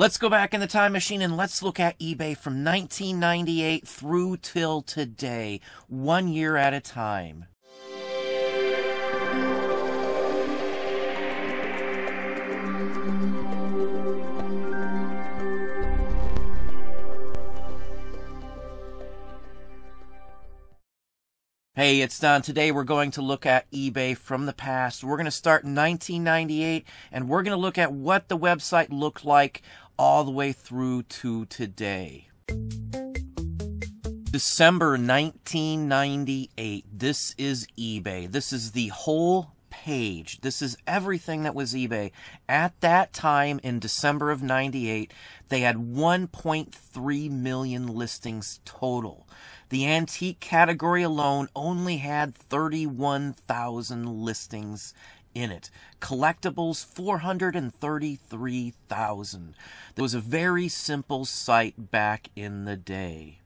Let's go back in the time machine and let's look at eBay from 1998 through till today, one year at a time. Hey, it's Don. Today we're going to look at eBay from the past. We're going to start in 1998 and we're going to look at what the website looked like all the way through to today. December 1998. This is eBay. This is the whole page. This is everything that was eBay. At that time in December of 98, they had 1.3 million listings total. The antique category alone only had 31,000 listings in it. Collectibles, 433,000. There was a very simple site back in the day.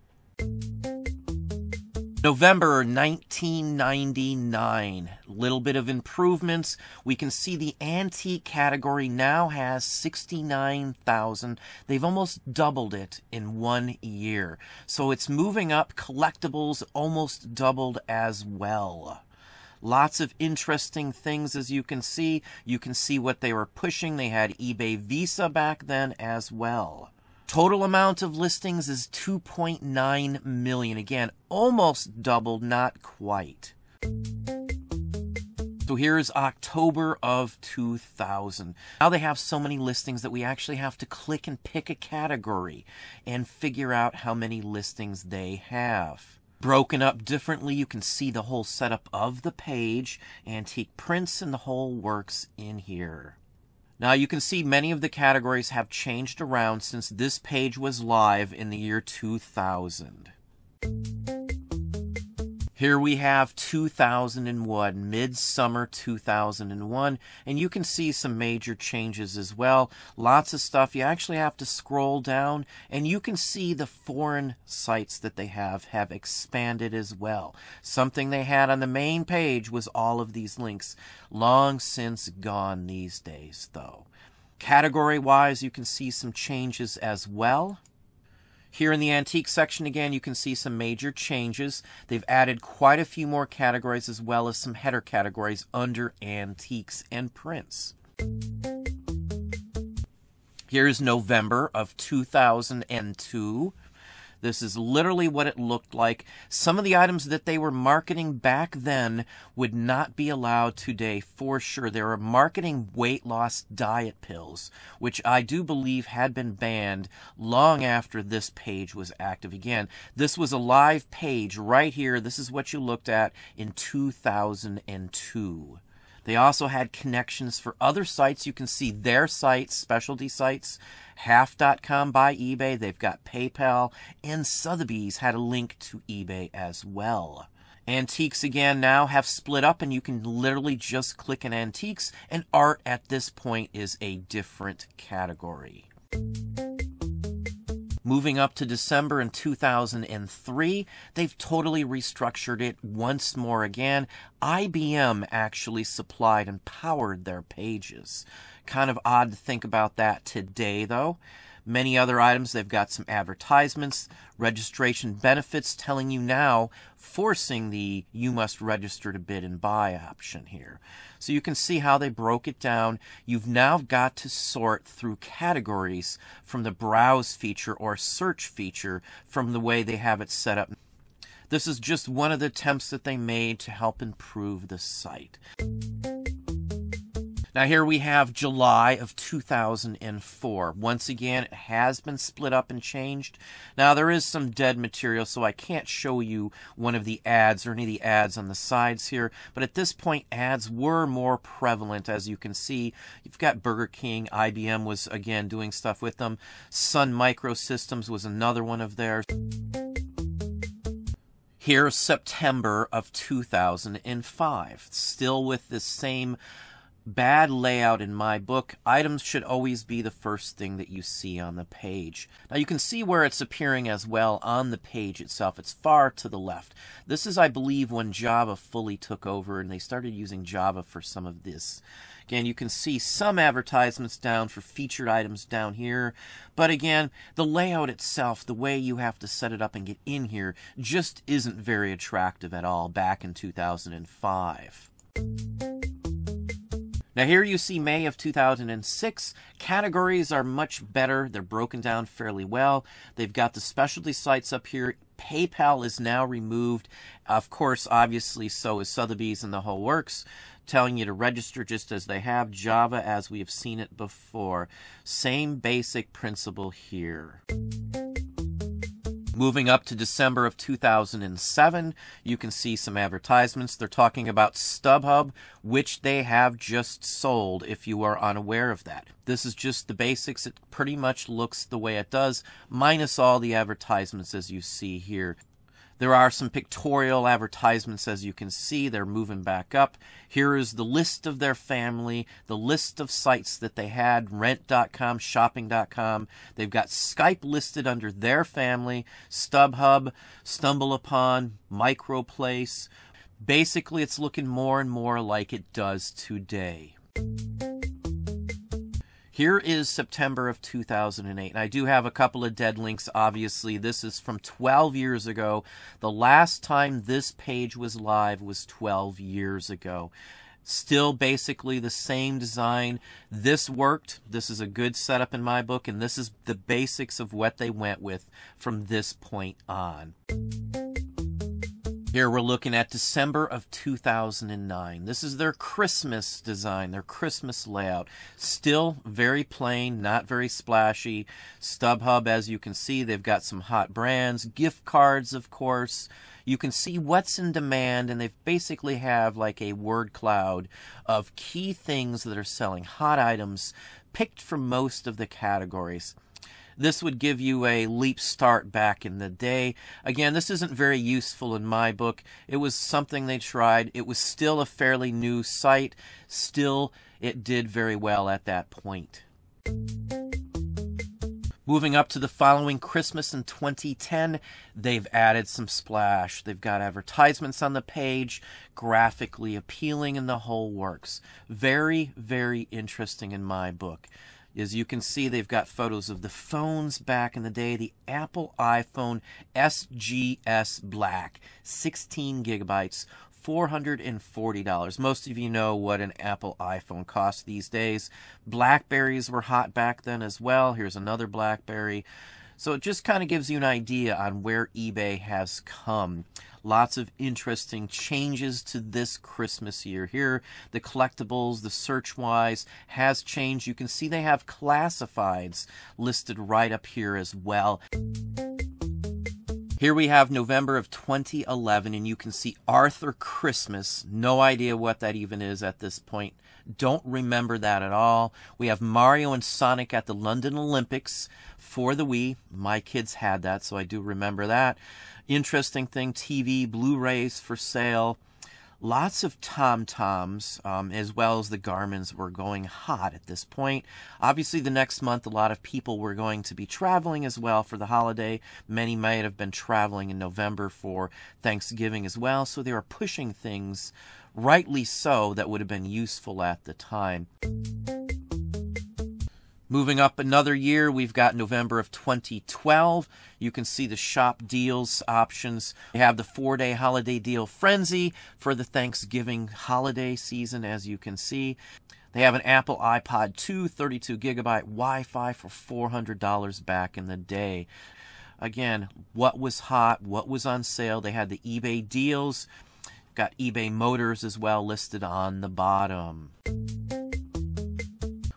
November 1999, little bit of improvements. We can see the antique category now has 69,000. They've almost doubled it in one year. So it's moving up, collectibles almost doubled as well. Lots of interesting things, as you can see. You can see what they were pushing. They had eBay Visa back then as well. Total amount of listings is 2.9 million. Again, almost doubled, not quite. So here's October of 2000. Now they have so many listings that we actually have to click and pick a category and figure out how many listings they have broken up differently. You can see the whole setup of the page, antique prints, and the whole works in here. Now you can see many of the categories have changed around since this page was live in the year 2000. Here we have 2001, midsummer 2001, and you can see some major changes as well. Lots of stuff. You actually have to scroll down, and you can see the foreign sites that they have have expanded as well. Something they had on the main page was all of these links. Long since gone these days, though. Category-wise, you can see some changes as well. Here in the antique section again, you can see some major changes. They've added quite a few more categories as well as some header categories under antiques and prints. Here's November of 2002. This is literally what it looked like. Some of the items that they were marketing back then would not be allowed today for sure. They were marketing weight loss diet pills, which I do believe had been banned long after this page was active again. This was a live page right here. This is what you looked at in 2002. They also had connections for other sites. You can see their sites, specialty sites, half.com by eBay. They've got PayPal, and Sotheby's had a link to eBay as well. Antiques again now have split up and you can literally just click in antiques and art at this point is a different category. Moving up to December in 2003, they've totally restructured it once more again. IBM actually supplied and powered their pages. Kind of odd to think about that today, though many other items. They've got some advertisements, registration benefits telling you now, forcing the you must register to bid and buy option here. So you can see how they broke it down. You've now got to sort through categories from the browse feature or search feature from the way they have it set up. This is just one of the attempts that they made to help improve the site. Now, here we have July of 2004. Once again, it has been split up and changed. Now, there is some dead material, so I can't show you one of the ads or any of the ads on the sides here. But at this point, ads were more prevalent, as you can see. You've got Burger King. IBM was, again, doing stuff with them. Sun Microsystems was another one of theirs. Here's September of 2005, still with the same bad layout in my book, items should always be the first thing that you see on the page. Now you can see where it's appearing as well on the page itself. It's far to the left. This is, I believe, when Java fully took over and they started using Java for some of this. Again, you can see some advertisements down for featured items down here. But again, the layout itself, the way you have to set it up and get in here, just isn't very attractive at all back in 2005. Now, here you see May of 2006. Categories are much better. They're broken down fairly well. They've got the specialty sites up here. PayPal is now removed. Of course, obviously, so is Sotheby's and the whole works, telling you to register just as they have. Java as we have seen it before. Same basic principle here. Moving up to December of 2007, you can see some advertisements. They're talking about StubHub, which they have just sold, if you are unaware of that. This is just the basics. It pretty much looks the way it does, minus all the advertisements as you see here. There are some pictorial advertisements, as you can see. They're moving back up. Here is the list of their family, the list of sites that they had rent.com, shopping.com. They've got Skype listed under their family, StubHub, StumbleUpon, MicroPlace. Basically, it's looking more and more like it does today. Here is September of 2008. And I do have a couple of dead links, obviously. This is from 12 years ago. The last time this page was live was 12 years ago. Still basically the same design. This worked. This is a good setup in my book, and this is the basics of what they went with from this point on. Here we're looking at December of 2009. This is their Christmas design, their Christmas layout. Still very plain, not very splashy. StubHub, as you can see, they've got some hot brands, gift cards, of course. You can see what's in demand, and they basically have like a word cloud of key things that are selling, hot items picked from most of the categories. This would give you a leap start back in the day. Again, this isn't very useful in my book. It was something they tried. It was still a fairly new site. Still, it did very well at that point. Moving up to the following Christmas in 2010, they've added some splash. They've got advertisements on the page, graphically appealing, in the whole works. Very, very interesting in my book is you can see they've got photos of the phones back in the day, the Apple iPhone SGS Black, 16 gigabytes, $440. Most of you know what an Apple iPhone costs these days. Blackberries were hot back then as well. Here's another Blackberry. So it just kind of gives you an idea on where eBay has come. Lots of interesting changes to this Christmas year. Here, the collectibles, the search wise, has changed. You can see they have classifieds listed right up here as well. Here we have November of 2011, and you can see Arthur Christmas. No idea what that even is at this point. Don't remember that at all. We have Mario and Sonic at the London Olympics for the Wii. My kids had that, so I do remember that. Interesting thing TV, Blu rays for sale lots of tom toms um, as well as the Garmin's were going hot at this point. Obviously, the next month, a lot of people were going to be traveling as well for the holiday. Many might have been traveling in November for Thanksgiving as well, so they were pushing things, rightly so, that would have been useful at the time. Moving up another year, we've got November of 2012. You can see the shop deals options. We have the four day holiday deal frenzy for the Thanksgiving holiday season, as you can see. They have an Apple iPod 2 32 gigabyte Wi Fi for $400 back in the day. Again, what was hot, what was on sale. They had the eBay deals. Got eBay Motors as well listed on the bottom.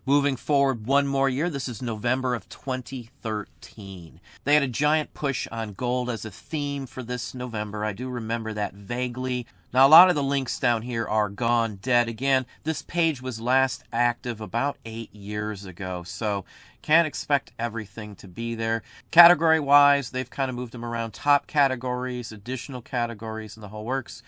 Moving forward one more year, this is November of 2013. They had a giant push on gold as a theme for this November. I do remember that vaguely. Now, a lot of the links down here are gone dead. Again, this page was last active about eight years ago, so can't expect everything to be there. Category-wise, they've kind of moved them around top categories, additional categories, and the whole works.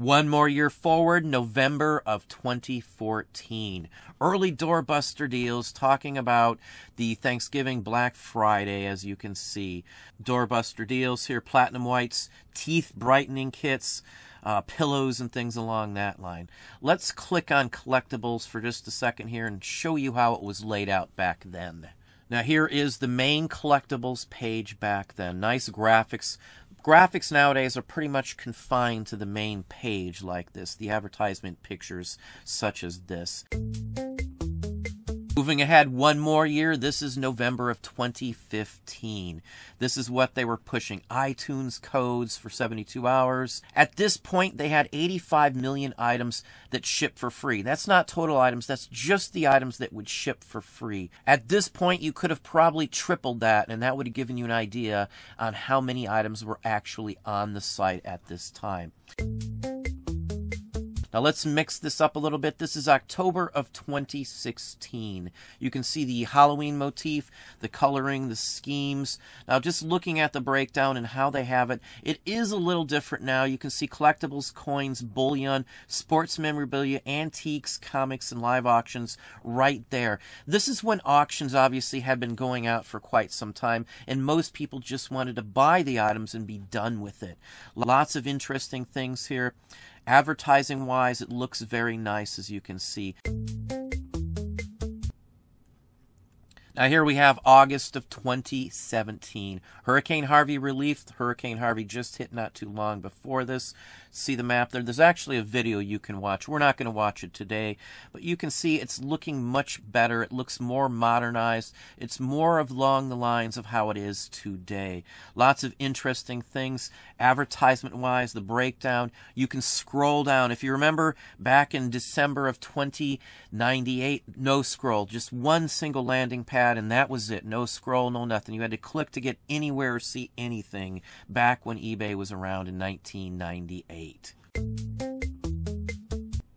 One more year forward, November of 2014. Early doorbuster deals talking about the Thanksgiving Black Friday, as you can see. Doorbuster deals here, Platinum Whites, teeth brightening kits, uh, pillows, and things along that line. Let's click on collectibles for just a second here and show you how it was laid out back then. Now here is the main collectibles page back then. Nice graphics graphics nowadays are pretty much confined to the main page like this, the advertisement pictures such as this. Moving ahead one more year, this is November of 2015. This is what they were pushing iTunes codes for 72 hours. At this point, they had 85 million items that ship for free. That's not total items, that's just the items that would ship for free. At this point, you could have probably tripled that, and that would have given you an idea on how many items were actually on the site at this time. Now let's mix this up a little bit. This is October of 2016. You can see the Halloween motif, the coloring, the schemes. Now just looking at the breakdown and how they have it, it is a little different now. You can see collectibles, coins, bullion, sports memorabilia, antiques, comics, and live auctions right there. This is when auctions obviously have been going out for quite some time, and most people just wanted to buy the items and be done with it. Lots of interesting things here. Advertising wise, it looks very nice as you can see. Now, here we have August of 2017. Hurricane Harvey relief. Hurricane Harvey just hit not too long before this. See the map there. There's actually a video you can watch. We're not going to watch it today, but you can see it's looking much better. It looks more modernized. It's more along the lines of how it is today. Lots of interesting things, advertisement wise, the breakdown. You can scroll down. If you remember back in December of 2098, no scroll, just one single landing pad and that was it. No scroll, no nothing. You had to click to get anywhere or see anything back when eBay was around in 1998.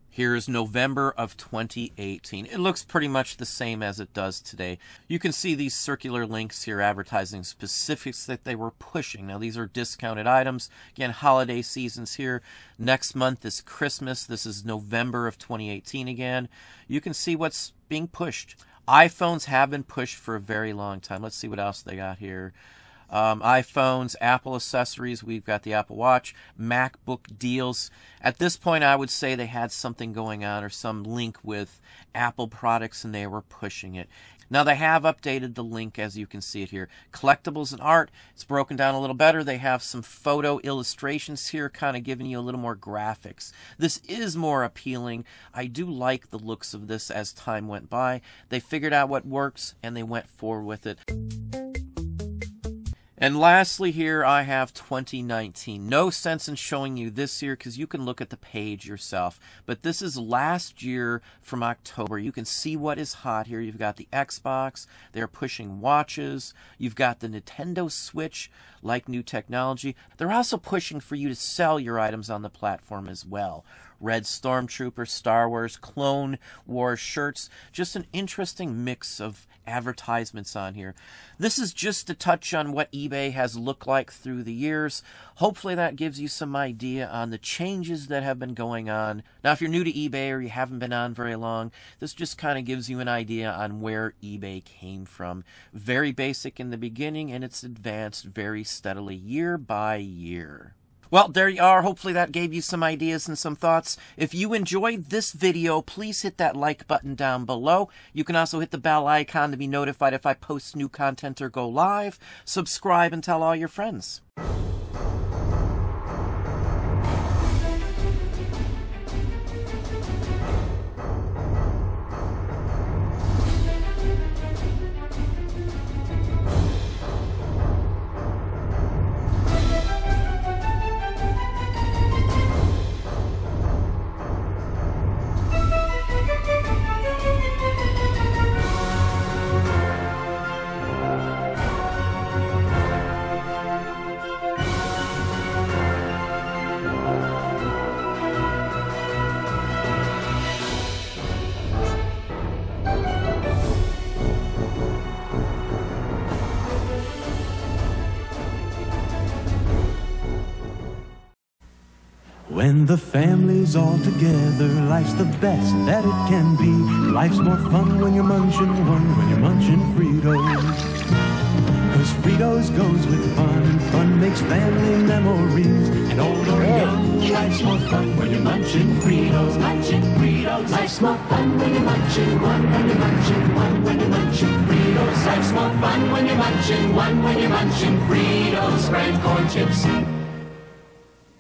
Here's November of 2018. It looks pretty much the same as it does today. You can see these circular links here advertising specifics that they were pushing. Now, these are discounted items. Again, holiday seasons here. Next month is Christmas. This is November of 2018 again. You can see what's being pushed iPhones have been pushed for a very long time. Let's see what else they got here. Um, iPhones, Apple accessories. We've got the Apple Watch, MacBook deals. At this point, I would say they had something going on or some link with Apple products and they were pushing it. Now they have updated the link as you can see it here. Collectibles and art, it's broken down a little better. They have some photo illustrations here, kind of giving you a little more graphics. This is more appealing. I do like the looks of this as time went by. They figured out what works and they went forward with it. And lastly, here I have 2019. No sense in showing you this year because you can look at the page yourself. But this is last year from October. You can see what is hot here. You've got the Xbox, they're pushing watches. You've got the Nintendo Switch, like new technology. They're also pushing for you to sell your items on the platform as well. Red Stormtrooper, Star Wars, Clone Wars shirts. Just an interesting mix of advertisements on here. This is just a touch on what eBay has looked like through the years. Hopefully that gives you some idea on the changes that have been going on. Now, if you're new to eBay or you haven't been on very long, this just kind of gives you an idea on where eBay came from. Very basic in the beginning, and it's advanced very steadily year by year. Well, there you are. Hopefully that gave you some ideas and some thoughts. If you enjoyed this video, please hit that like button down below. You can also hit the bell icon to be notified if I post new content or go live. Subscribe and tell all your friends. And the family's all together, life's the best that it can be. Life's more fun when you're munching one, when you're munching Fritos. Cause Fritos goes with fun, and fun makes family memories. And old or young, life's more fun when you're munching Fritos, munching Fritos. Life's more fun when you're munching one, when you're munching one, when you're munching Fritos. Life's more fun when you're munching one, when you're munching Fritos. Grand corn chips.